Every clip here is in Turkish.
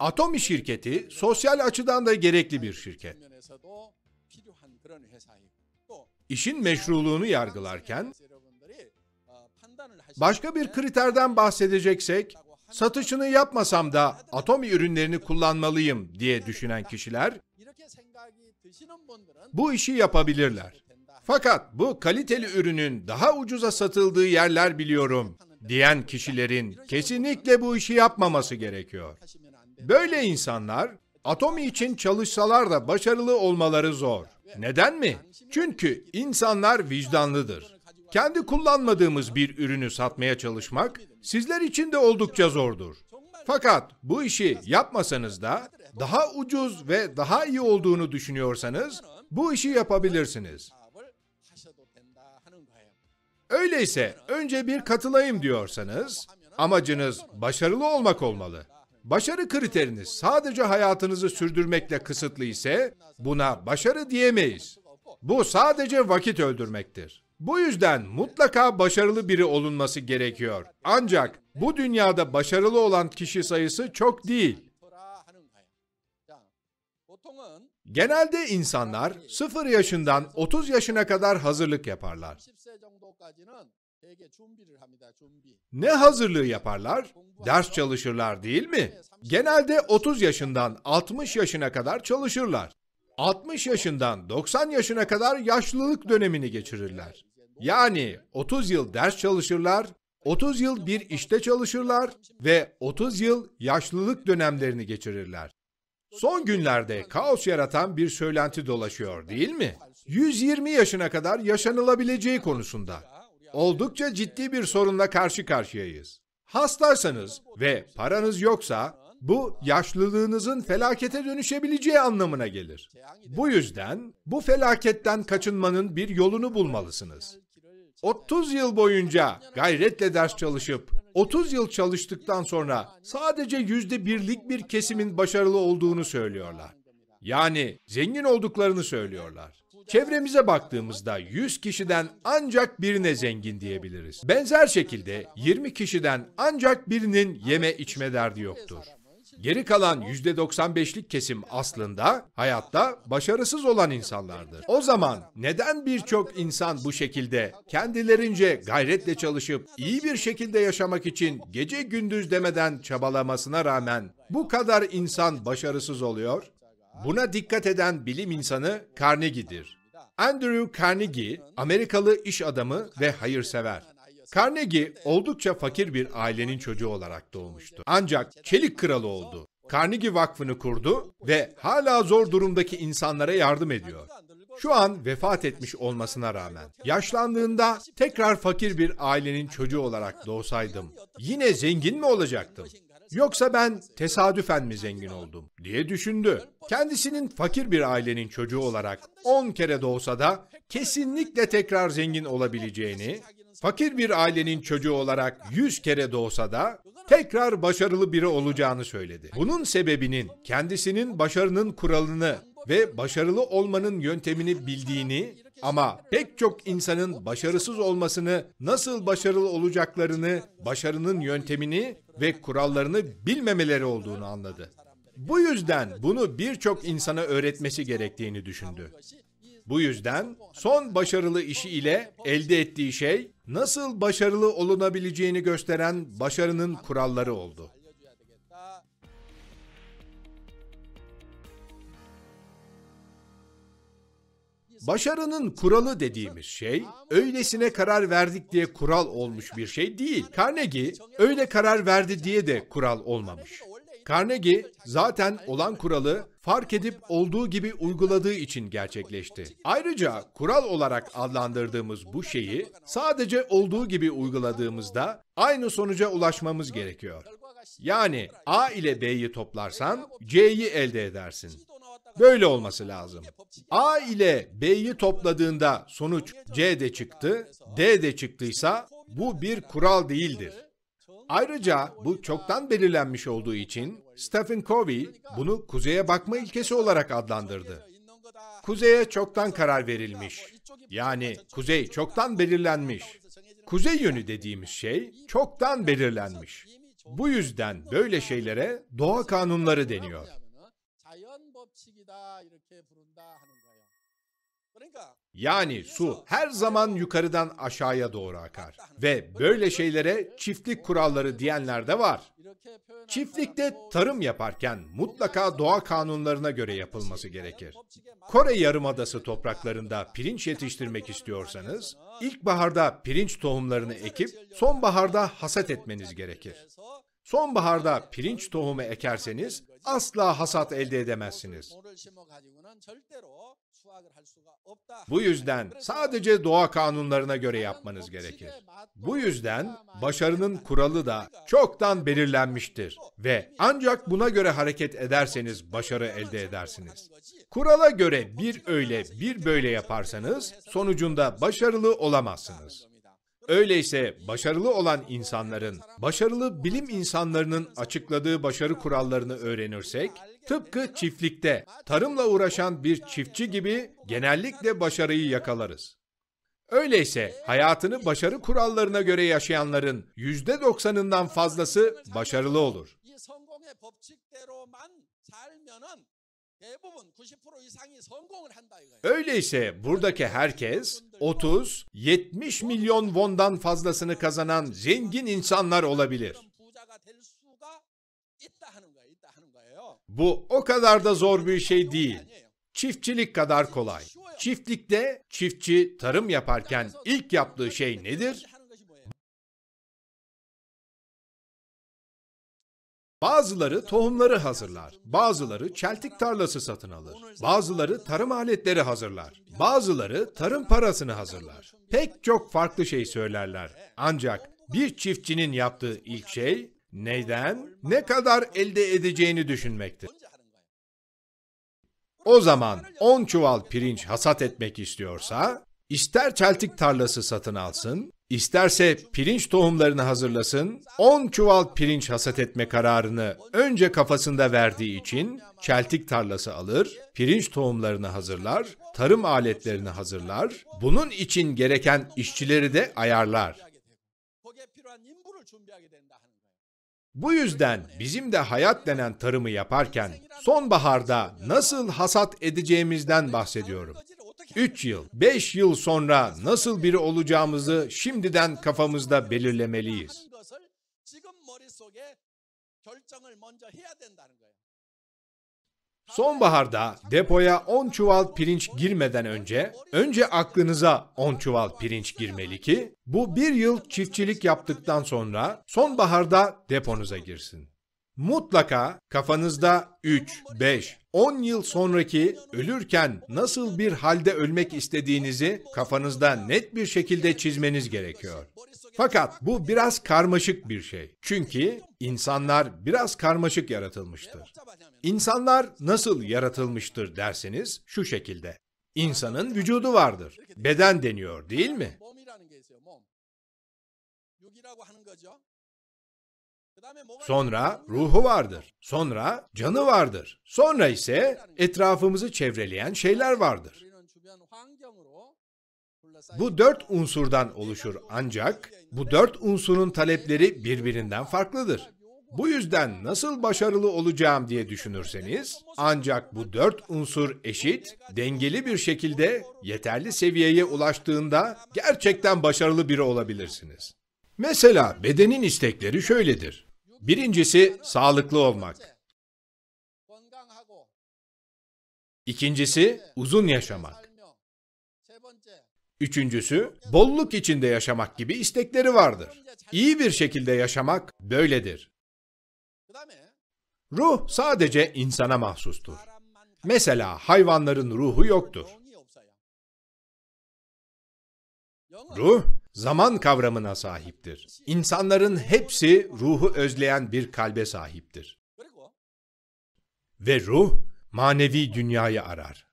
Atomi şirketi sosyal açıdan da gerekli bir şirket. İşin meşruluğunu yargılarken başka bir kriterden bahsedeceksek satışını yapmasam da Atomi ürünlerini kullanmalıyım diye düşünen kişiler bu işi yapabilirler. Fakat bu kaliteli ürünün daha ucuza satıldığı yerler biliyorum diyen kişilerin kesinlikle bu işi yapmaması gerekiyor. Böyle insanlar Atomi için çalışsalar da başarılı olmaları zor. Neden mi? Çünkü insanlar vicdanlıdır. Kendi kullanmadığımız bir ürünü satmaya çalışmak sizler için de oldukça zordur. Fakat bu işi yapmasanız da daha ucuz ve daha iyi olduğunu düşünüyorsanız bu işi yapabilirsiniz. Öyleyse önce bir katılayım diyorsanız amacınız başarılı olmak olmalı. Başarı kriteriniz sadece hayatınızı sürdürmekle kısıtlı ise buna başarı diyemeyiz. Bu sadece vakit öldürmektir. Bu yüzden mutlaka başarılı biri olunması gerekiyor. Ancak bu dünyada başarılı olan kişi sayısı çok değil. Genelde insanlar 0 yaşından 30 yaşına kadar hazırlık yaparlar. Ne hazırlığı yaparlar? Ders çalışırlar değil mi? Genelde 30 yaşından 60 yaşına kadar çalışırlar. 60 yaşından 90 yaşına kadar yaşlılık dönemini geçirirler. Yani 30 yıl ders çalışırlar, 30 yıl bir işte çalışırlar ve 30 yıl yaşlılık dönemlerini geçirirler. Son günlerde kaos yaratan bir söylenti dolaşıyor değil mi? 120 yaşına kadar yaşanılabileceği konusunda oldukça ciddi bir sorunla karşı karşıyayız. Hastaysanız ve paranız yoksa bu yaşlılığınızın felakete dönüşebileceği anlamına gelir. Bu yüzden bu felaketten kaçınmanın bir yolunu bulmalısınız. 30 yıl boyunca gayretle ders çalışıp 30 yıl çalıştıktan sonra sadece yüzde birlik bir kesimin başarılı olduğunu söylüyorlar. Yani zengin olduklarını söylüyorlar. Çevremize baktığımızda 100 kişiden ancak birine zengin diyebiliriz. Benzer şekilde 20 kişiden ancak birinin yeme içme derdi yoktur. Geri kalan %95'lik kesim aslında hayatta başarısız olan insanlardır. O zaman neden birçok insan bu şekilde kendilerince gayretle çalışıp iyi bir şekilde yaşamak için gece gündüz demeden çabalamasına rağmen bu kadar insan başarısız oluyor? Buna dikkat eden bilim insanı Carnegie'dir. Andrew Carnegie, Amerikalı iş adamı ve hayırsever. Carnegie oldukça fakir bir ailenin çocuğu olarak doğmuştu. Ancak çelik kralı oldu. Carnegie Vakfı'nı kurdu ve hala zor durumdaki insanlara yardım ediyor. Şu an vefat etmiş olmasına rağmen yaşlandığında tekrar fakir bir ailenin çocuğu olarak doğsaydım yine zengin mi olacaktım? Yoksa ben tesadüfen mi zengin oldum diye düşündü. Kendisinin fakir bir ailenin çocuğu olarak 10 kere doğsa da kesinlikle tekrar zengin olabileceğini, fakir bir ailenin çocuğu olarak 100 kere doğsa da tekrar başarılı biri olacağını söyledi. Bunun sebebinin kendisinin başarının kuralını ve başarılı olmanın yöntemini bildiğini ama pek çok insanın başarısız olmasını, nasıl başarılı olacaklarını, başarının yöntemini ve kurallarını bilmemeleri olduğunu anladı. Bu yüzden bunu birçok insana öğretmesi gerektiğini düşündü. Bu yüzden son başarılı işi ile elde ettiği şey nasıl başarılı olunabileceğini gösteren başarının kuralları oldu. Başarının kuralı dediğimiz şey öylesine karar verdik diye kural olmuş bir şey değil. Carnegie öyle karar verdi diye de kural olmamış. Carnegie zaten olan kuralı fark edip olduğu gibi uyguladığı için gerçekleşti. Ayrıca kural olarak adlandırdığımız bu şeyi sadece olduğu gibi uyguladığımızda aynı sonuca ulaşmamız gerekiyor. Yani A ile B'yi toplarsan C'yi elde edersin. Böyle olması lazım. A ile B'yi topladığında sonuç C de çıktı, D de çıktıysa bu bir kural değildir. Ayrıca bu çoktan belirlenmiş olduğu için Stephen Covey bunu kuzeye bakma ilkesi olarak adlandırdı. Kuzeye çoktan karar verilmiş. Yani kuzey çoktan belirlenmiş. Kuzey yönü dediğimiz şey çoktan belirlenmiş. Bu yüzden böyle şeylere doğa kanunları deniyor. Yani su her zaman yukarıdan aşağıya doğru akar. Ve böyle şeylere çiftlik kuralları diyenler de var. Çiftlikte tarım yaparken mutlaka doğa kanunlarına göre yapılması gerekir. Kore Yarımadası topraklarında pirinç yetiştirmek istiyorsanız, ilkbaharda pirinç tohumlarını ekip sonbaharda hasat etmeniz gerekir. Sonbaharda pirinç tohumu ekerseniz asla hasat elde edemezsiniz. Bu yüzden sadece doğa kanunlarına göre yapmanız gerekir. Bu yüzden başarının kuralı da çoktan belirlenmiştir ve ancak buna göre hareket ederseniz başarı elde edersiniz. Kurala göre bir öyle bir böyle yaparsanız sonucunda başarılı olamazsınız. Öyleyse başarılı olan insanların, başarılı bilim insanlarının açıkladığı başarı kurallarını öğrenirsek, tıpkı çiftlikte tarımla uğraşan bir çiftçi gibi genellikle başarıyı yakalarız. Öyleyse hayatını başarı kurallarına göre yaşayanların yüzde doksanından fazlası başarılı olur. Öyleyse buradaki herkes 30, 70 milyon won'dan fazlasını kazanan zengin insanlar olabilir. Bu o kadar da zor bir şey değil. Çiftçilik kadar kolay. Çiftlikte çiftçi tarım yaparken ilk yaptığı şey nedir? Bazıları tohumları hazırlar, bazıları çeltik tarlası satın alır, bazıları tarım aletleri hazırlar, bazıları tarım parasını hazırlar. Pek çok farklı şey söylerler. Ancak bir çiftçinin yaptığı ilk şey neyden ne kadar elde edeceğini düşünmektir. O zaman 10 çuval pirinç hasat etmek istiyorsa, ister çeltik tarlası satın alsın, İsterse pirinç tohumlarını hazırlasın, 10 çuval pirinç hasat etme kararını önce kafasında verdiği için çeltik tarlası alır, pirinç tohumlarını hazırlar, tarım aletlerini hazırlar, bunun için gereken işçileri de ayarlar. Bu yüzden bizim de hayat denen tarımı yaparken sonbaharda nasıl hasat edeceğimizden bahsediyorum. 3 yıl, 5 yıl sonra nasıl biri olacağımızı şimdiden kafamızda belirlemeliyiz. Sonbaharda depoya 10 çuval pirinç girmeden önce, önce aklınıza 10 çuval pirinç girmeli ki, bu bir yıl çiftçilik yaptıktan sonra sonbaharda deponuza girsin. Mutlaka kafanızda 3, 5, 10 yıl sonraki ölürken nasıl bir halde ölmek istediğinizi kafanızda net bir şekilde çizmeniz gerekiyor. Fakat bu biraz karmaşık bir şey. Çünkü insanlar biraz karmaşık yaratılmıştır. İnsanlar nasıl yaratılmıştır derseniz şu şekilde. İnsanın vücudu vardır. Beden deniyor değil mi? Sonra ruhu vardır. Sonra canı vardır. Sonra ise etrafımızı çevreleyen şeyler vardır. Bu dört unsurdan oluşur ancak bu dört unsurun talepleri birbirinden farklıdır. Bu yüzden nasıl başarılı olacağım diye düşünürseniz ancak bu dört unsur eşit, dengeli bir şekilde yeterli seviyeye ulaştığında gerçekten başarılı biri olabilirsiniz. Mesela bedenin istekleri şöyledir. Birincisi sağlıklı olmak. İkincisi uzun yaşamak. Üçüncüsü bolluk içinde yaşamak gibi istekleri vardır. İyi bir şekilde yaşamak böyledir. Ruh sadece insana mahsustur. Mesela hayvanların ruhu yoktur. Ruh zaman kavramına sahiptir. İnsanların hepsi ruhu özleyen bir kalbe sahiptir. Ve ruh manevi dünyayı arar.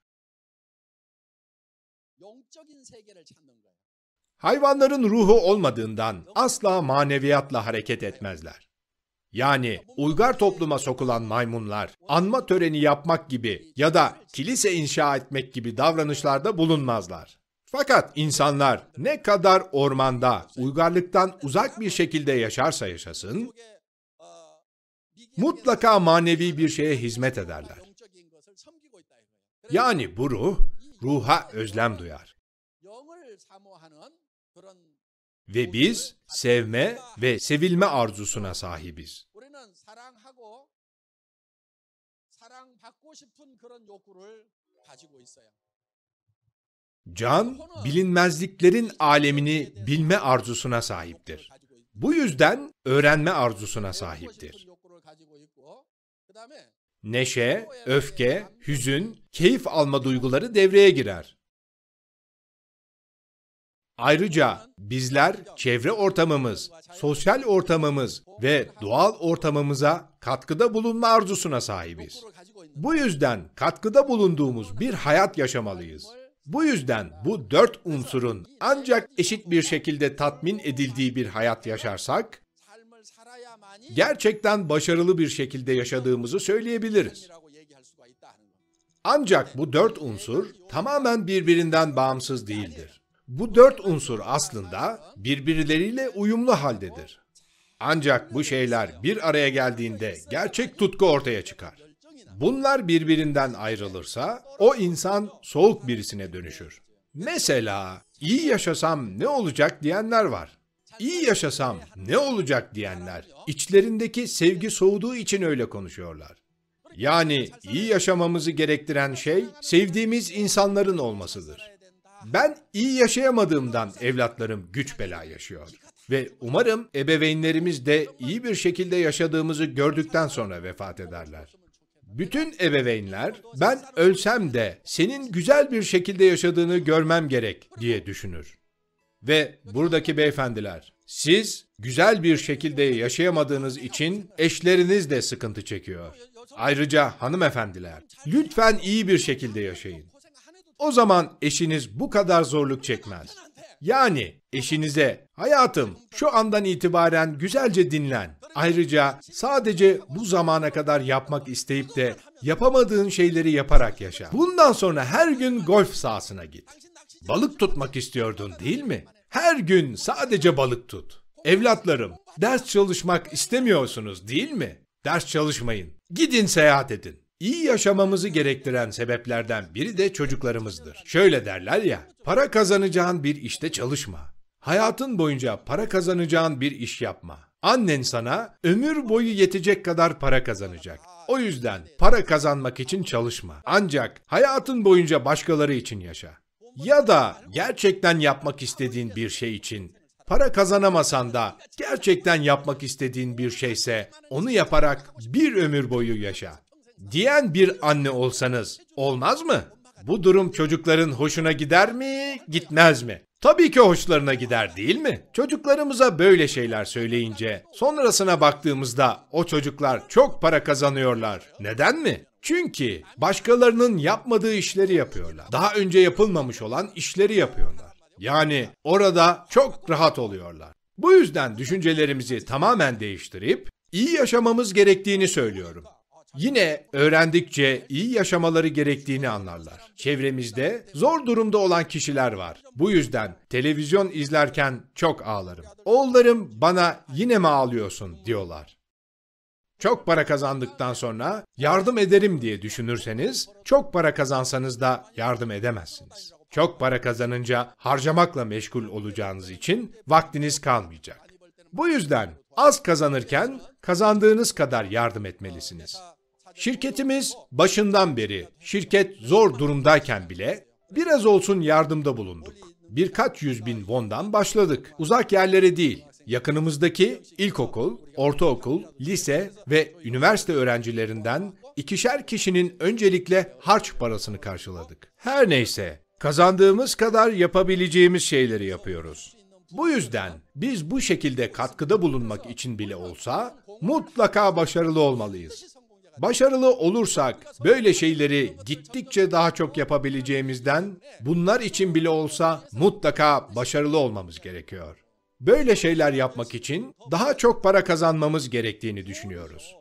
Hayvanların ruhu olmadığından asla maneviyatla hareket etmezler. Yani uygar topluma sokulan maymunlar anma töreni yapmak gibi ya da kilise inşa etmek gibi davranışlarda bulunmazlar. Fakat insanlar ne kadar ormanda, uygarlıktan uzak bir şekilde yaşarsa yaşasın, mutlaka manevi bir şeye hizmet ederler. Yani bu ruh, ruha özlem duyar. Ve biz sevme ve sevilme arzusuna sahibiz. 사랑받고 싶은 그런 욕구를 가지고 있어요. Can, bilinmezliklerin alemini bilme arzusuna sahiptir. Bu yüzden öğrenme arzusuna sahiptir. Neşe, öfke, hüzün, keyif alma duyguları devreye girer. Ayrıca bizler çevre ortamımız, sosyal ortamımız ve doğal ortamımıza katkıda bulunma arzusuna sahibiz. Bu yüzden katkıda bulunduğumuz bir hayat yaşamalıyız. Bu yüzden bu dört unsurun ancak eşit bir şekilde tatmin edildiği bir hayat yaşarsak, gerçekten başarılı bir şekilde yaşadığımızı söyleyebiliriz. Ancak bu dört unsur tamamen birbirinden bağımsız değildir. Bu dört unsur aslında birbirleriyle uyumlu haldedir. Ancak bu şeyler bir araya geldiğinde gerçek tutku ortaya çıkar bunlar birbirinden ayrılırsa o insan soğuk birisine dönüşür. Mesela iyi yaşasam ne olacak diyenler var. İyi yaşasam ne olacak diyenler içlerindeki sevgi soğuduğu için öyle konuşuyorlar. Yani iyi yaşamamızı gerektiren şey sevdiğimiz insanların olmasıdır. Ben iyi yaşayamadığımdan evlatlarım güç bela yaşıyor. Ve umarım ebeveynlerimiz de iyi bir şekilde yaşadığımızı gördükten sonra vefat ederler. Bütün ebeveynler ben ölsem de senin güzel bir şekilde yaşadığını görmem gerek diye düşünür. Ve buradaki beyefendiler, siz güzel bir şekilde yaşayamadığınız için eşleriniz de sıkıntı çekiyor. Ayrıca hanımefendiler, lütfen iyi bir şekilde yaşayın. O zaman eşiniz bu kadar zorluk çekmez. Yani eşinize hayatım şu andan itibaren güzelce dinlen. Ayrıca sadece bu zamana kadar yapmak isteyip de yapamadığın şeyleri yaparak yaşa. Bundan sonra her gün golf sahasına git. Balık tutmak istiyordun değil mi? Her gün sadece balık tut. Evlatlarım, ders çalışmak istemiyorsunuz değil mi? Ders çalışmayın. Gidin seyahat edin. İyi yaşamamızı gerektiren sebeplerden biri de çocuklarımızdır. Şöyle derler ya, para kazanacağın bir işte çalışma. Hayatın boyunca para kazanacağın bir iş yapma. Annen sana ömür boyu yetecek kadar para kazanacak. O yüzden para kazanmak için çalışma. Ancak hayatın boyunca başkaları için yaşa. Ya da gerçekten yapmak istediğin bir şey için para kazanamasan da gerçekten yapmak istediğin bir şeyse onu yaparak bir ömür boyu yaşa. Diyen bir anne olsanız olmaz mı? Bu durum çocukların hoşuna gider mi, gitmez mi? Tabii ki hoşlarına gider değil mi? Çocuklarımıza böyle şeyler söyleyince sonrasına baktığımızda o çocuklar çok para kazanıyorlar. Neden mi? Çünkü başkalarının yapmadığı işleri yapıyorlar. Daha önce yapılmamış olan işleri yapıyorlar. Yani orada çok rahat oluyorlar. Bu yüzden düşüncelerimizi tamamen değiştirip iyi yaşamamız gerektiğini söylüyorum. Yine öğrendikçe iyi yaşamaları gerektiğini anlarlar. Çevremizde zor durumda olan kişiler var. Bu yüzden televizyon izlerken çok ağlarım. Oğullarım bana yine mi ağlıyorsun diyorlar. Çok para kazandıktan sonra yardım ederim diye düşünürseniz, çok para kazansanız da yardım edemezsiniz. Çok para kazanınca harcamakla meşgul olacağınız için vaktiniz kalmayacak. Bu yüzden az kazanırken kazandığınız kadar yardım etmelisiniz. Şirketimiz başından beri şirket zor durumdayken bile biraz olsun yardımda bulunduk. Birkaç yüz bin won'dan başladık. Uzak yerlere değil, yakınımızdaki ilkokul, ortaokul, lise ve üniversite öğrencilerinden ikişer kişinin öncelikle harç parasını karşıladık. Her neyse, kazandığımız kadar yapabileceğimiz şeyleri yapıyoruz. Bu yüzden biz bu şekilde katkıda bulunmak için bile olsa mutlaka başarılı olmalıyız. Başarılı olursak böyle şeyleri gittikçe daha çok yapabileceğimizden bunlar için bile olsa mutlaka başarılı olmamız gerekiyor. Böyle şeyler yapmak için daha çok para kazanmamız gerektiğini düşünüyoruz.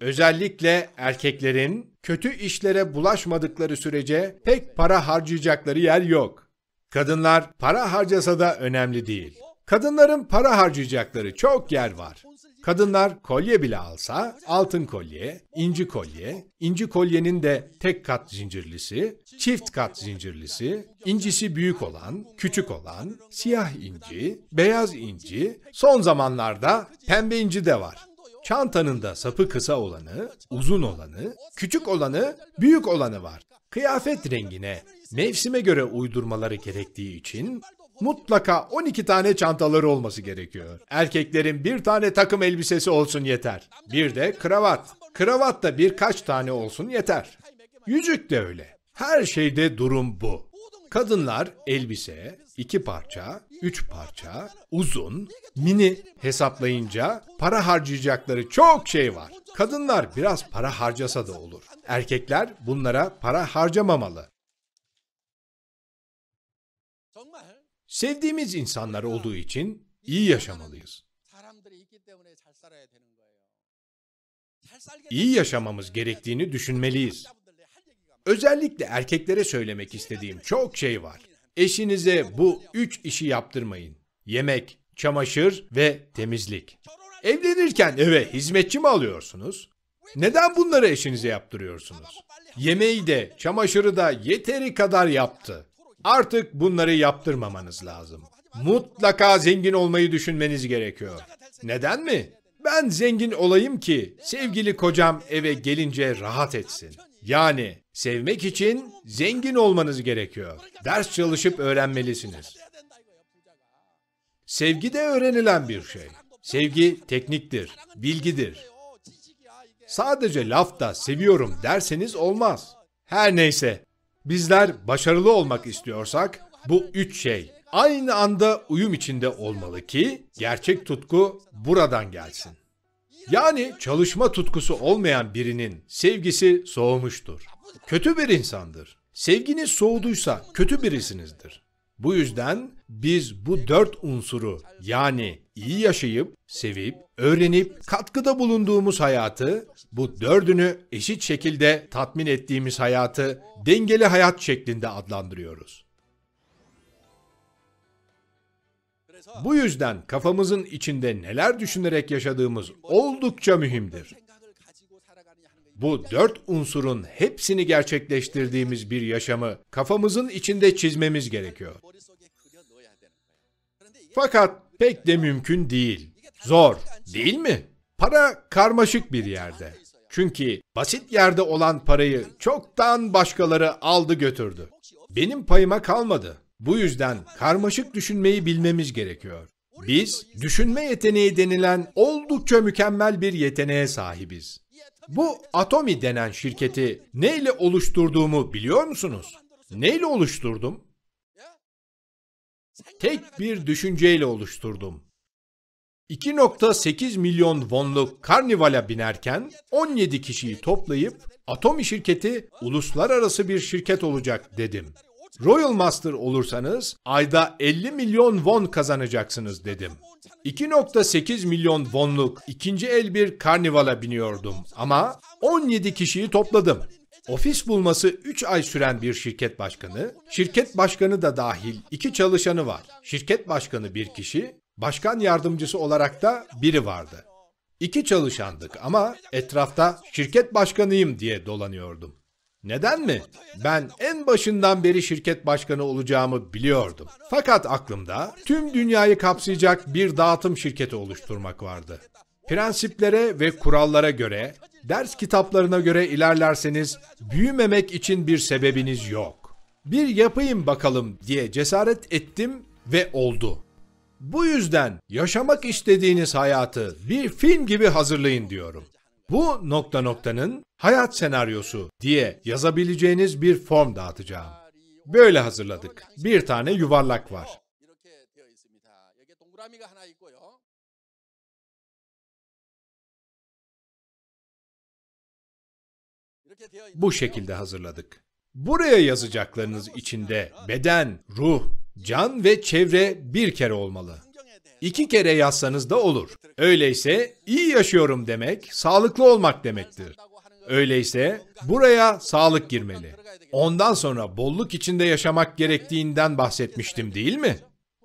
Özellikle erkeklerin kötü işlere bulaşmadıkları sürece pek para harcayacakları yer yok. Kadınlar para harcasa da önemli değil. Kadınların para harcayacakları çok yer var. Kadınlar kolye bile alsa altın kolye, inci kolye, inci kolyenin de tek kat zincirlisi, çift kat zincirlisi, incisi büyük olan, küçük olan, siyah inci, beyaz inci, son zamanlarda pembe inci de var. Çantanın da sapı kısa olanı, uzun olanı, küçük olanı, büyük olanı var. Kıyafet rengine, mevsime göre uydurmaları gerektiği için Mutlaka 12 tane çantaları olması gerekiyor. Erkeklerin bir tane takım elbisesi olsun yeter. Bir de kravat. Kravat da birkaç tane olsun yeter. Yüzük de öyle. Her şeyde durum bu. Kadınlar elbise, iki parça, üç parça, uzun, mini hesaplayınca para harcayacakları çok şey var. Kadınlar biraz para harcasa da olur. Erkekler bunlara para harcamamalı. Sevdiğimiz insanlar olduğu için iyi yaşamalıyız. İyi yaşamamız gerektiğini düşünmeliyiz. Özellikle erkeklere söylemek istediğim çok şey var. Eşinize bu üç işi yaptırmayın. Yemek, çamaşır ve temizlik. Evlenirken eve hizmetçi mi alıyorsunuz? Neden bunları eşinize yaptırıyorsunuz? Yemeği de, çamaşırı da yeteri kadar yaptı. Artık bunları yaptırmamanız lazım. Mutlaka zengin olmayı düşünmeniz gerekiyor. Neden mi? Ben zengin olayım ki sevgili kocam eve gelince rahat etsin. Yani sevmek için zengin olmanız gerekiyor. Ders çalışıp öğrenmelisiniz. Sevgi de öğrenilen bir şey. Sevgi tekniktir, bilgidir. Sadece lafta seviyorum derseniz olmaz. Her neyse, Bizler başarılı olmak istiyorsak bu üç şey aynı anda uyum içinde olmalı ki gerçek tutku buradan gelsin. Yani çalışma tutkusu olmayan birinin sevgisi soğumuştur. Kötü bir insandır. Sevginiz soğuduysa kötü birisinizdir. Bu yüzden biz bu dört unsuru yani iyi yaşayıp, sevip, öğrenip, katkıda bulunduğumuz hayatı, bu dördünü eşit şekilde tatmin ettiğimiz hayatı dengeli hayat şeklinde adlandırıyoruz. Bu yüzden kafamızın içinde neler düşünerek yaşadığımız oldukça mühimdir. Bu dört unsurun hepsini gerçekleştirdiğimiz bir yaşamı kafamızın içinde çizmemiz gerekiyor. Fakat pek de mümkün değil. Zor, değil mi? Para karmaşık bir yerde. Çünkü basit yerde olan parayı çoktan başkaları aldı götürdü. Benim payıma kalmadı. Bu yüzden karmaşık düşünmeyi bilmemiz gerekiyor. Biz düşünme yeteneği denilen oldukça mükemmel bir yeteneğe sahibiz. Bu Atomi denen şirketi neyle oluşturduğumu biliyor musunuz? Neyle oluşturdum? tek bir düşünceyle oluşturdum. 2.8 milyon vonluk karnivala binerken 17 kişiyi toplayıp Atomi şirketi uluslararası bir şirket olacak dedim. Royal Master olursanız ayda 50 milyon won kazanacaksınız dedim. 2.8 milyon vonluk ikinci el bir karnivala biniyordum ama 17 kişiyi topladım. Ofis bulması 3 ay süren bir şirket başkanı, şirket başkanı da dahil 2 çalışanı var. Şirket başkanı bir kişi, başkan yardımcısı olarak da biri vardı. İki çalışandık ama etrafta şirket başkanıyım diye dolanıyordum. Neden mi? Ben en başından beri şirket başkanı olacağımı biliyordum. Fakat aklımda tüm dünyayı kapsayacak bir dağıtım şirketi oluşturmak vardı. Prensiplere ve kurallara göre Ders kitaplarına göre ilerlerseniz büyümemek için bir sebebiniz yok. Bir yapayım bakalım diye cesaret ettim ve oldu. Bu yüzden yaşamak istediğiniz hayatı bir film gibi hazırlayın diyorum. Bu nokta noktanın hayat senaryosu diye yazabileceğiniz bir form dağıtacağım. Böyle hazırladık. Bir tane yuvarlak var. bu şekilde hazırladık. Buraya yazacaklarınız içinde beden, ruh, can ve çevre bir kere olmalı. İki kere yazsanız da olur. Öyleyse iyi yaşıyorum demek, sağlıklı olmak demektir. Öyleyse buraya sağlık girmeli. Ondan sonra bolluk içinde yaşamak gerektiğinden bahsetmiştim değil mi?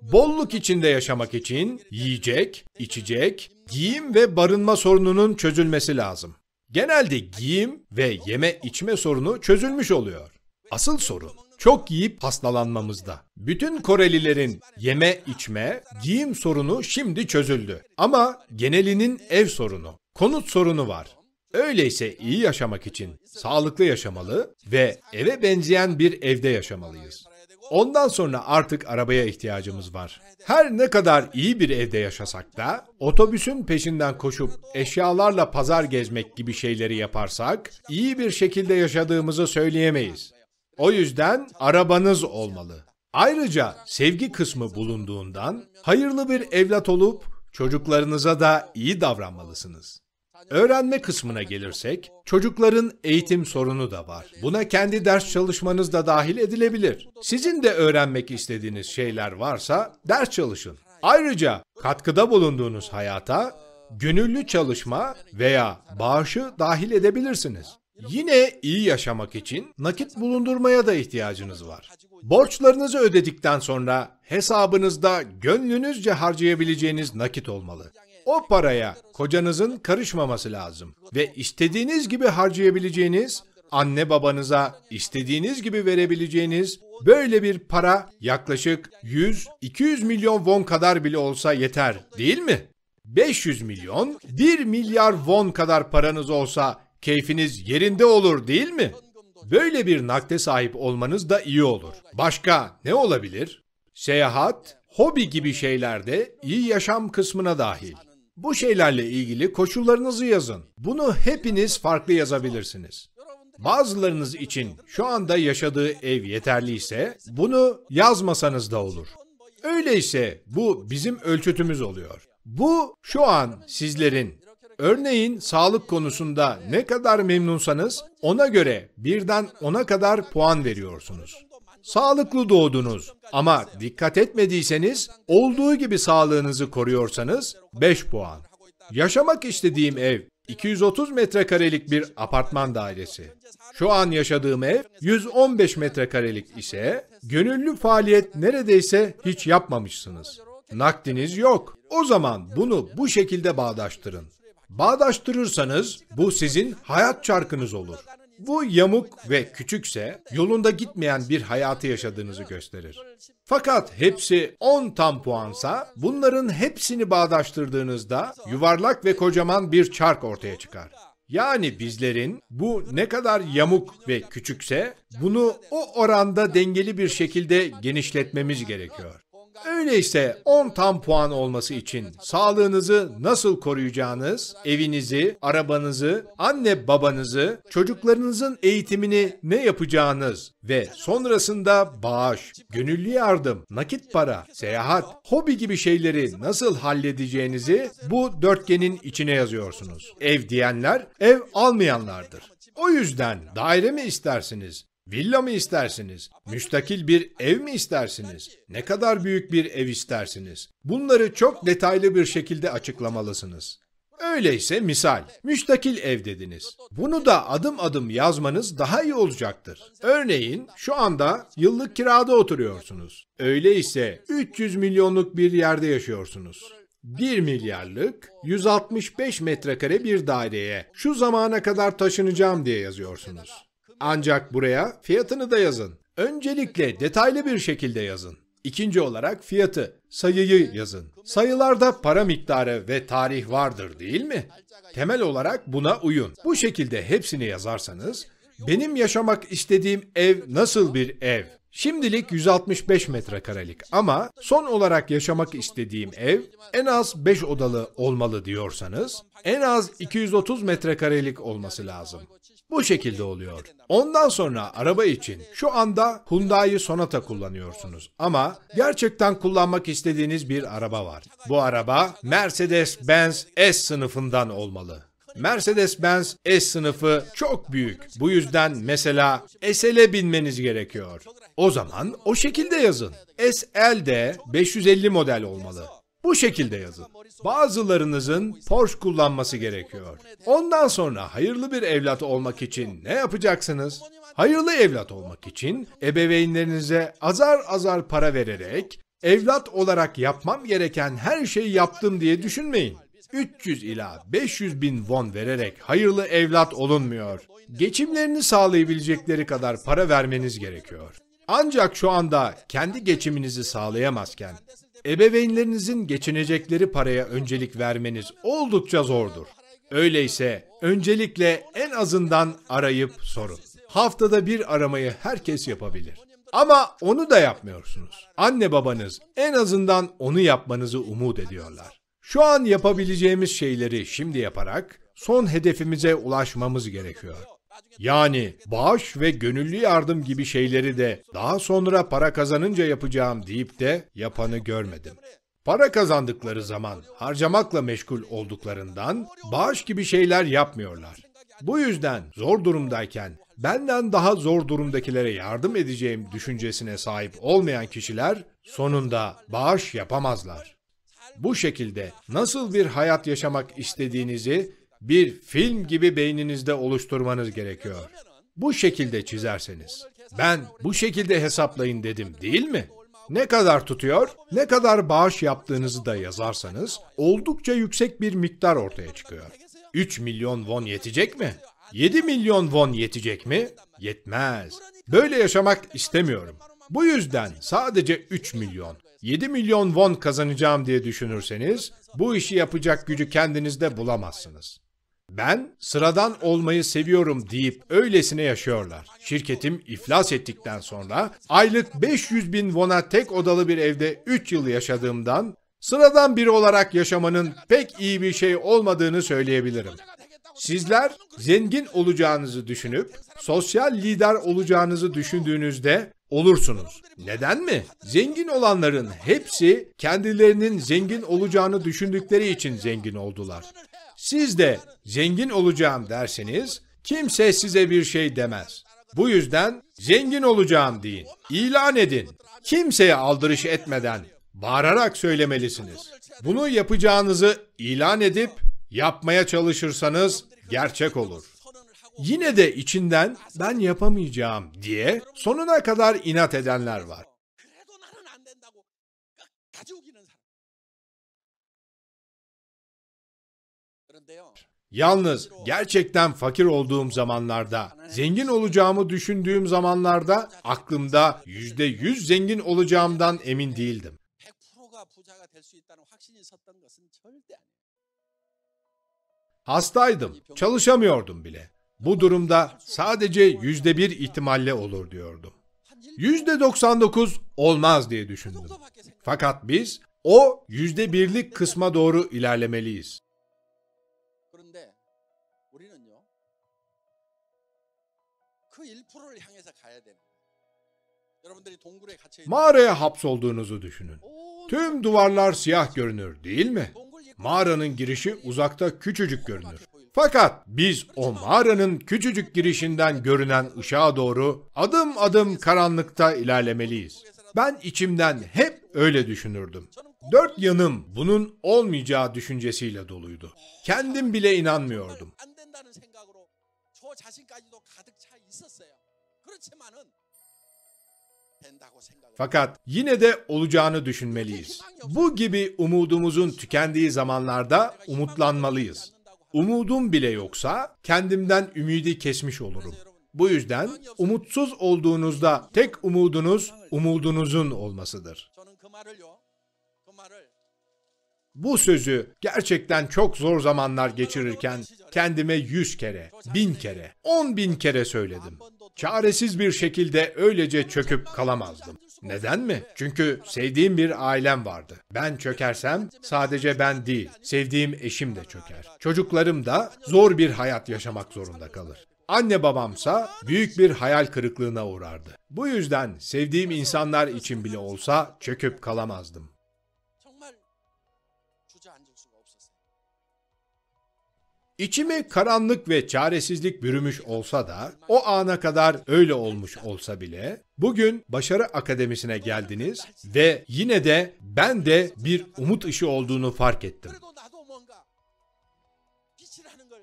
Bolluk içinde yaşamak için yiyecek, içecek, giyim ve barınma sorununun çözülmesi lazım. Genelde giyim ve yeme içme sorunu çözülmüş oluyor. Asıl sorun çok yiyip hastalanmamızda. Bütün Korelilerin yeme içme, giyim sorunu şimdi çözüldü. Ama genelinin ev sorunu, konut sorunu var. Öyleyse iyi yaşamak için sağlıklı yaşamalı ve eve benzeyen bir evde yaşamalıyız. Ondan sonra artık arabaya ihtiyacımız var. Her ne kadar iyi bir evde yaşasak da otobüsün peşinden koşup eşyalarla pazar gezmek gibi şeyleri yaparsak iyi bir şekilde yaşadığımızı söyleyemeyiz. O yüzden arabanız olmalı. Ayrıca sevgi kısmı bulunduğundan hayırlı bir evlat olup çocuklarınıza da iyi davranmalısınız. Öğrenme kısmına gelirsek, çocukların eğitim sorunu da var. Buna kendi ders çalışmanız da dahil edilebilir. Sizin de öğrenmek istediğiniz şeyler varsa ders çalışın. Ayrıca katkıda bulunduğunuz hayata gönüllü çalışma veya bağışı dahil edebilirsiniz. Yine iyi yaşamak için nakit bulundurmaya da ihtiyacınız var. Borçlarınızı ödedikten sonra hesabınızda gönlünüzce harcayabileceğiniz nakit olmalı o paraya kocanızın karışmaması lazım. Ve istediğiniz gibi harcayabileceğiniz, anne babanıza istediğiniz gibi verebileceğiniz böyle bir para yaklaşık 100-200 milyon won kadar bile olsa yeter değil mi? 500 milyon, 1 milyar won kadar paranız olsa keyfiniz yerinde olur değil mi? Böyle bir nakde sahip olmanız da iyi olur. Başka ne olabilir? Seyahat, hobi gibi şeylerde iyi yaşam kısmına dahil. Bu şeylerle ilgili koşullarınızı yazın. Bunu hepiniz farklı yazabilirsiniz. Bazılarınız için şu anda yaşadığı ev yeterliyse bunu yazmasanız da olur. Öyleyse bu bizim ölçütümüz oluyor. Bu şu an sizlerin Örneğin sağlık konusunda ne kadar memnunsanız ona göre birden ona kadar puan veriyorsunuz sağlıklı doğdunuz. Ama dikkat etmediyseniz, olduğu gibi sağlığınızı koruyorsanız 5 puan. Yaşamak istediğim ev 230 metrekarelik bir apartman dairesi. Şu an yaşadığım ev 115 metrekarelik ise gönüllü faaliyet neredeyse hiç yapmamışsınız. Nakdiniz yok. O zaman bunu bu şekilde bağdaştırın. Bağdaştırırsanız bu sizin hayat çarkınız olur. Bu yamuk ve küçükse yolunda gitmeyen bir hayatı yaşadığınızı gösterir. Fakat hepsi 10 tam puansa bunların hepsini bağdaştırdığınızda yuvarlak ve kocaman bir çark ortaya çıkar. Yani bizlerin bu ne kadar yamuk ve küçükse bunu o oranda dengeli bir şekilde genişletmemiz gerekiyor. Öyle işte 10 tam puan olması için sağlığınızı nasıl koruyacağınız, evinizi, arabanızı, anne babanızı, çocuklarınızın eğitimini ne yapacağınız ve sonrasında bağış, gönüllü yardım, nakit para, seyahat, hobi gibi şeyleri nasıl halledeceğinizi bu dörtgenin içine yazıyorsunuz. Ev diyenler ev almayanlardır. O yüzden daire mi istersiniz? Villa mı istersiniz? Müstakil bir ev mi istersiniz? Ne kadar büyük bir ev istersiniz? Bunları çok detaylı bir şekilde açıklamalısınız. Öyleyse misal, müstakil ev dediniz. Bunu da adım adım yazmanız daha iyi olacaktır. Örneğin şu anda yıllık kirada oturuyorsunuz. Öyleyse 300 milyonluk bir yerde yaşıyorsunuz. 1 milyarlık 165 metrekare bir daireye şu zamana kadar taşınacağım diye yazıyorsunuz. Ancak buraya fiyatını da yazın. Öncelikle detaylı bir şekilde yazın. İkinci olarak fiyatı, sayıyı yazın. Sayılarda para miktarı ve tarih vardır değil mi? Temel olarak buna uyun. Bu şekilde hepsini yazarsanız, benim yaşamak istediğim ev nasıl bir ev? Şimdilik 165 metrekarelik ama son olarak yaşamak istediğim ev en az 5 odalı olmalı diyorsanız en az 230 metrekarelik olması lazım. Bu şekilde oluyor. Ondan sonra araba için şu anda Hyundai Sonata kullanıyorsunuz ama gerçekten kullanmak istediğiniz bir araba var. Bu araba Mercedes-Benz S sınıfından olmalı. Mercedes-Benz S sınıfı çok büyük. Bu yüzden mesela SL'e binmeniz gerekiyor. O zaman o şekilde yazın. SL de 550 model olmalı. Bu şekilde yazın. Bazılarınızın Porsche kullanması gerekiyor. Ondan sonra hayırlı bir evlat olmak için ne yapacaksınız? Hayırlı evlat olmak için ebeveynlerinize azar azar para vererek evlat olarak yapmam gereken her şeyi yaptım diye düşünmeyin. 300 ila 500 bin won vererek hayırlı evlat olunmuyor. Geçimlerini sağlayabilecekleri kadar para vermeniz gerekiyor. Ancak şu anda kendi geçiminizi sağlayamazken ebeveynlerinizin geçinecekleri paraya öncelik vermeniz oldukça zordur. Öyleyse öncelikle en azından arayıp sorun. Haftada bir aramayı herkes yapabilir. Ama onu da yapmıyorsunuz. Anne babanız en azından onu yapmanızı umut ediyorlar. Şu an yapabileceğimiz şeyleri şimdi yaparak son hedefimize ulaşmamız gerekiyor. Yani bağış ve gönüllü yardım gibi şeyleri de daha sonra para kazanınca yapacağım deyip de yapanı görmedim. Para kazandıkları zaman harcamakla meşgul olduklarından bağış gibi şeyler yapmıyorlar. Bu yüzden zor durumdayken benden daha zor durumdakilere yardım edeceğim düşüncesine sahip olmayan kişiler sonunda bağış yapamazlar. Bu şekilde nasıl bir hayat yaşamak istediğinizi bir film gibi beyninizde oluşturmanız gerekiyor. Bu şekilde çizerseniz. Ben bu şekilde hesaplayın dedim değil mi? Ne kadar tutuyor, ne kadar bağış yaptığınızı da yazarsanız oldukça yüksek bir miktar ortaya çıkıyor. 3 milyon won yetecek mi? 7 milyon won yetecek mi? Yetmez. Böyle yaşamak istemiyorum. Bu yüzden sadece 3 milyon, 7 milyon won kazanacağım diye düşünürseniz bu işi yapacak gücü kendinizde bulamazsınız. Ben sıradan olmayı seviyorum deyip öylesine yaşıyorlar. Şirketim iflas ettikten sonra aylık 500 bin won'a tek odalı bir evde 3 yıl yaşadığımdan sıradan biri olarak yaşamanın pek iyi bir şey olmadığını söyleyebilirim. Sizler zengin olacağınızı düşünüp sosyal lider olacağınızı düşündüğünüzde olursunuz. Neden mi? Zengin olanların hepsi kendilerinin zengin olacağını düşündükleri için zengin oldular. Siz de zengin olacağım derseniz kimse size bir şey demez. Bu yüzden zengin olacağım deyin. İlan edin. Kimseye aldırış etmeden bağırarak söylemelisiniz. Bunu yapacağınızı ilan edip yapmaya çalışırsanız gerçek olur. Yine de içinden ben yapamayacağım diye sonuna kadar inat edenler var. Yalnız gerçekten fakir olduğum zamanlarda, zengin olacağımı düşündüğüm zamanlarda aklımda yüzde yüz zengin olacağımdan emin değildim. Hastaydım, çalışamıyordum bile. Bu durumda sadece yüzde bir ihtimalle olur diyordum. Yüzde 99 olmaz diye düşündüm. Fakat biz o yüzde birlik kısma doğru ilerlemeliyiz. Mağaraya hapsolduğunuzu düşünün. Tüm duvarlar siyah görünür değil mi? Mağaranın girişi uzakta küçücük görünür. Fakat biz o mağaranın küçücük girişinden görünen ışığa doğru adım adım karanlıkta ilerlemeliyiz. Ben içimden hep öyle düşünürdüm. Dört yanım bunun olmayacağı düşüncesiyle doluydu. Kendim bile inanmıyordum. Fakat yine de olacağını düşünmeliyiz. Bu gibi umudumuzun tükendiği zamanlarda umutlanmalıyız umudum bile yoksa kendimden ümidi kesmiş olurum. Bu yüzden umutsuz olduğunuzda tek umudunuz umudunuzun olmasıdır. Bu sözü gerçekten çok zor zamanlar geçirirken kendime yüz kere, bin kere, on bin kere söyledim. Çaresiz bir şekilde öylece çöküp kalamazdım. Neden mi? Çünkü sevdiğim bir ailem vardı. Ben çökersem sadece ben değil, sevdiğim eşim de çöker. Çocuklarım da zor bir hayat yaşamak zorunda kalır. Anne babamsa büyük bir hayal kırıklığına uğrardı. Bu yüzden sevdiğim insanlar için bile olsa çöküp kalamazdım. İçimi karanlık ve çaresizlik bürümüş olsa da, o ana kadar öyle olmuş olsa bile, bugün Başarı Akademisi'ne geldiniz ve yine de ben de bir umut ışığı olduğunu fark ettim.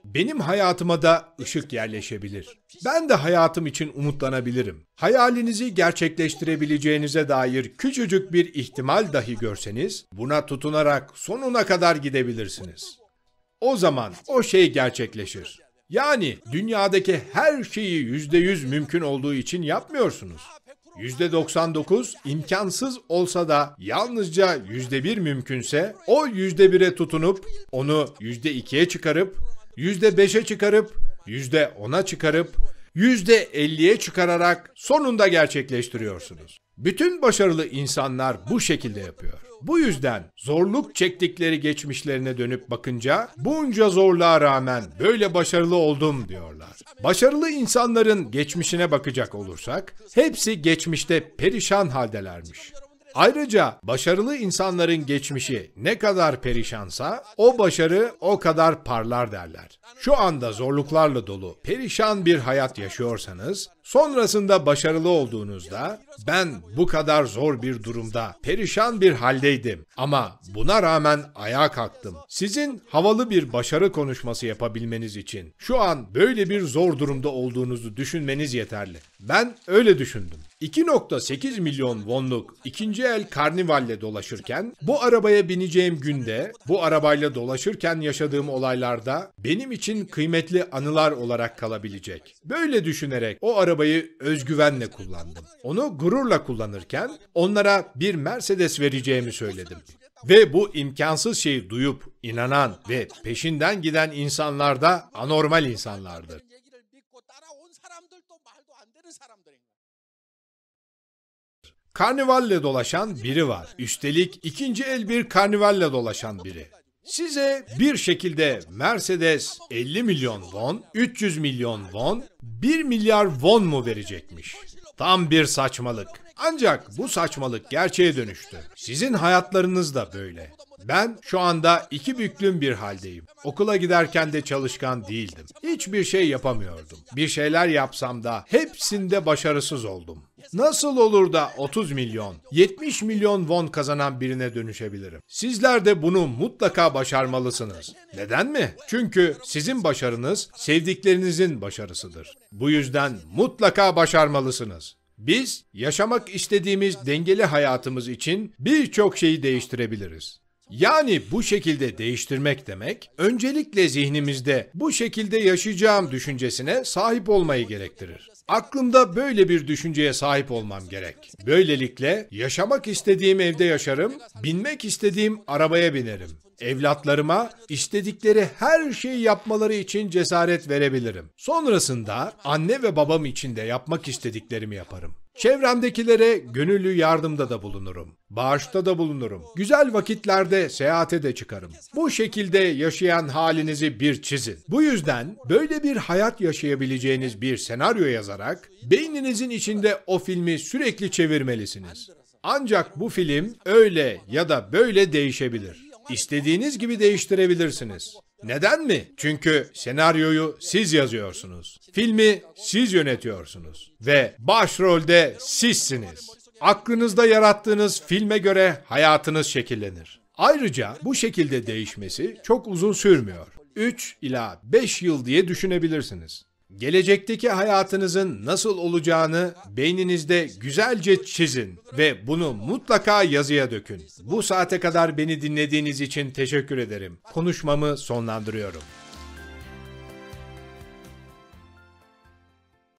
Benim hayatıma da ışık yerleşebilir. Ben de hayatım için umutlanabilirim. Hayalinizi gerçekleştirebileceğinize dair küçücük bir ihtimal dahi görseniz, buna tutunarak sonuna kadar gidebilirsiniz. O zaman o şey gerçekleşir. Yani dünyadaki her şeyi yüzde yüz mümkün olduğu için yapmıyorsunuz. Yüzde 99 imkansız olsa da yalnızca yüzde bir mümkünse o yüzde bire tutunup onu yüzde ikiye çıkarıp yüzde beşe çıkarıp yüzde ona çıkarıp yüzde elliye çıkararak sonunda gerçekleştiriyorsunuz. Bütün başarılı insanlar bu şekilde yapıyor. Bu yüzden zorluk çektikleri geçmişlerine dönüp bakınca bunca zorluğa rağmen böyle başarılı oldum diyorlar. Başarılı insanların geçmişine bakacak olursak hepsi geçmişte perişan haldelermiş. Ayrıca başarılı insanların geçmişi ne kadar perişansa o başarı o kadar parlar derler. Şu anda zorluklarla dolu, perişan bir hayat yaşıyorsanız, sonrasında başarılı olduğunuzda ben bu kadar zor bir durumda, perişan bir haldeydim ama buna rağmen ayağa kalktım. Sizin havalı bir başarı konuşması yapabilmeniz için şu an böyle bir zor durumda olduğunuzu düşünmeniz yeterli. Ben öyle düşündüm. 2.8 milyon wonluk ikinci el karnivalle dolaşırken, bu arabaya bineceğim günde, bu arabayla dolaşırken yaşadığım olaylarda benim için kıymetli anılar olarak kalabilecek. Böyle düşünerek o arabayı özgüvenle kullandım. Onu gururla kullanırken onlara bir Mercedes vereceğimi söyledim. Ve bu imkansız şeyi duyup inanan ve peşinden giden insanlar da anormal insanlardır. Karnivalle dolaşan biri var. Üstelik ikinci el bir karnivalle dolaşan biri. Size bir şekilde Mercedes 50 milyon won, 300 milyon won, 1 milyar won mu verecekmiş? Tam bir saçmalık. Ancak bu saçmalık gerçeğe dönüştü. Sizin hayatlarınız da böyle. Ben şu anda iki büklüm bir haldeyim. Okula giderken de çalışkan değildim. Hiçbir şey yapamıyordum. Bir şeyler yapsam da hepsinde başarısız oldum. Nasıl olur da 30 milyon, 70 milyon won kazanan birine dönüşebilirim? Sizler de bunu mutlaka başarmalısınız. Neden mi? Çünkü sizin başarınız sevdiklerinizin başarısıdır. Bu yüzden mutlaka başarmalısınız. Biz yaşamak istediğimiz dengeli hayatımız için birçok şeyi değiştirebiliriz. Yani bu şekilde değiştirmek demek, öncelikle zihnimizde bu şekilde yaşayacağım düşüncesine sahip olmayı gerektirir. Aklımda böyle bir düşünceye sahip olmam gerek. Böylelikle yaşamak istediğim evde yaşarım, binmek istediğim arabaya binerim. Evlatlarıma istedikleri her şeyi yapmaları için cesaret verebilirim. Sonrasında anne ve babam için de yapmak istediklerimi yaparım. Çevremdekilere gönüllü yardımda da bulunurum. Bağışta da bulunurum. Güzel vakitlerde seyahate de çıkarım. Bu şekilde yaşayan halinizi bir çizin. Bu yüzden böyle bir hayat yaşayabileceğiniz bir senaryo yazarak beyninizin içinde o filmi sürekli çevirmelisiniz. Ancak bu film öyle ya da böyle değişebilir istediğiniz gibi değiştirebilirsiniz. Neden mi? Çünkü senaryoyu siz yazıyorsunuz. Filmi siz yönetiyorsunuz ve başrolde sizsiniz. Aklınızda yarattığınız filme göre hayatınız şekillenir. Ayrıca bu şekilde değişmesi çok uzun sürmüyor. 3 ila 5 yıl diye düşünebilirsiniz. Gelecekteki hayatınızın nasıl olacağını beyninizde güzelce çizin ve bunu mutlaka yazıya dökün. Bu saate kadar beni dinlediğiniz için teşekkür ederim. Konuşmamı sonlandırıyorum.